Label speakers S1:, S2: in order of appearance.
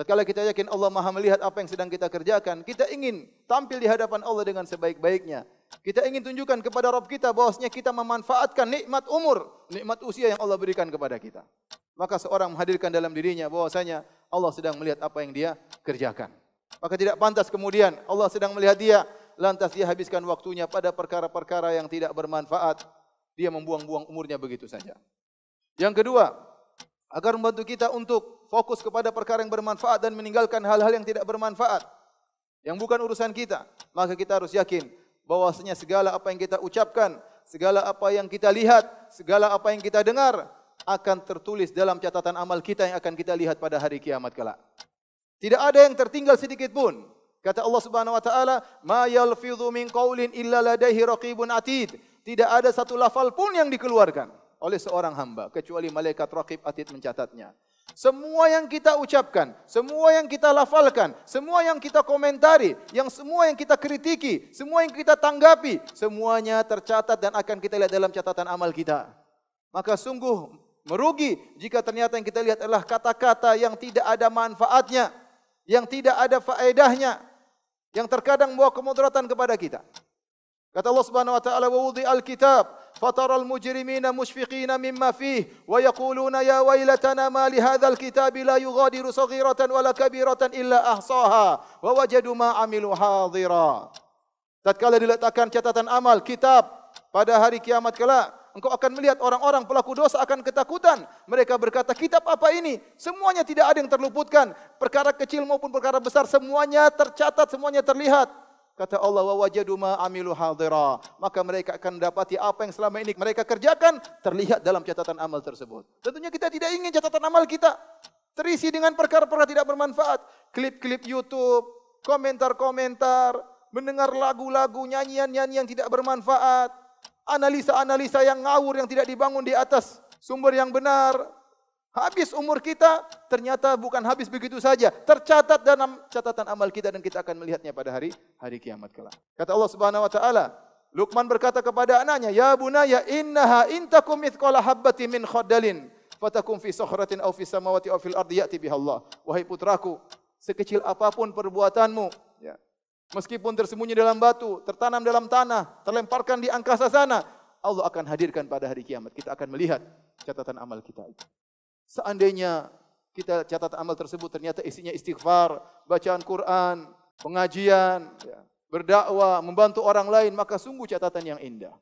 S1: Tatkala kita yakin Allah Maha melihat apa yang sedang kita kerjakan, kita ingin tampil di hadapan Allah dengan sebaik-baiknya. Kita ingin tunjukkan kepada Rabb kita bahwasanya kita memanfaatkan nikmat umur, nikmat usia yang Allah berikan kepada kita. Maka seorang menghadirkan dalam dirinya bahwasanya Allah sedang melihat apa yang dia kerjakan. Maka tidak pantas kemudian Allah sedang melihat dia lantas dia habiskan waktunya pada perkara-perkara yang tidak bermanfaat. Dia membuang-buang umurnya begitu saja. Yang kedua, agar membantu kita untuk fokus kepada perkara yang bermanfaat dan meninggalkan hal-hal yang tidak bermanfaat yang bukan urusan kita maka kita harus yakin bahwasanya segala apa yang kita ucapkan segala apa yang kita lihat segala apa yang kita dengar akan tertulis dalam catatan amal kita yang akan kita lihat pada hari kiamat kelak tidak ada yang tertinggal sedikit pun kata Allah Subhanahu wa taala ma yalfidhu min qaulin illa ladaihi raqibun atid tidak ada satu lafal pun yang dikeluarkan oleh seorang hamba kecuali malaikat raqib atid mencatatnya. Semua yang kita ucapkan, semua yang kita lafalkan, semua yang kita komentari, yang semua yang kita kritiki, semua yang kita tanggapi, semuanya tercatat dan akan kita lihat dalam catatan amal kita. Maka sungguh merugi jika ternyata yang kita lihat adalah kata-kata yang tidak ada manfaatnya, yang tidak ada faedahnya, yang terkadang membawa kemudaratan kepada kita. Kata Allah Subhanahu wa taala, "Wa al-kitab فترى المجرمين مشفقين مما فيه ويقولون يا ويلتنا ما لهذا الكتاب لا يغادر صغيرة ولا كبيرة إلا أحصاها ووجدوا ما عملوا حاضرا Tatkala diletakkan catatan amal, kitab pada hari kiamat kelak, engkau akan melihat orang-orang pelaku dosa akan ketakutan. Mereka berkata, kitab apa ini? Semuanya tidak ada yang terluputkan. Perkara kecil maupun perkara besar, semuanya tercatat, semuanya terlihat. Kata Allah wa wajadu ma amilu hadira. Maka mereka akan dapati apa yang selama ini mereka kerjakan terlihat dalam catatan amal tersebut. Tentunya kita tidak ingin catatan amal kita terisi dengan perkara-perkara tidak bermanfaat. Klip-klip YouTube, komentar-komentar, mendengar lagu-lagu, nyanyian-nyanyian yang tidak bermanfaat. Analisa-analisa yang ngawur yang tidak dibangun di atas sumber yang benar, Habis umur kita, ternyata bukan habis begitu saja. Tercatat dalam catatan amal kita dan kita akan melihatnya pada hari hari kiamat kelak. Kata Allah Subhanahu wa taala, Luqman berkata kepada anaknya, "Ya bunaya, innaha intakum mithqala habbati min khaddalin fatakum fi sahratin aw fi samawati aw fil ardi ya'ti biha Allah." Wahai putraku, sekecil apapun perbuatanmu, ya. Meskipun tersembunyi dalam batu, tertanam dalam tanah, terlemparkan di angkasa sana, Allah akan hadirkan pada hari kiamat. Kita akan melihat catatan amal kita itu. Seandainya kita catat amal tersebut ternyata isinya istighfar, bacaan Quran, pengajian, ya, berdakwah, membantu orang lain, maka sungguh catatan yang indah.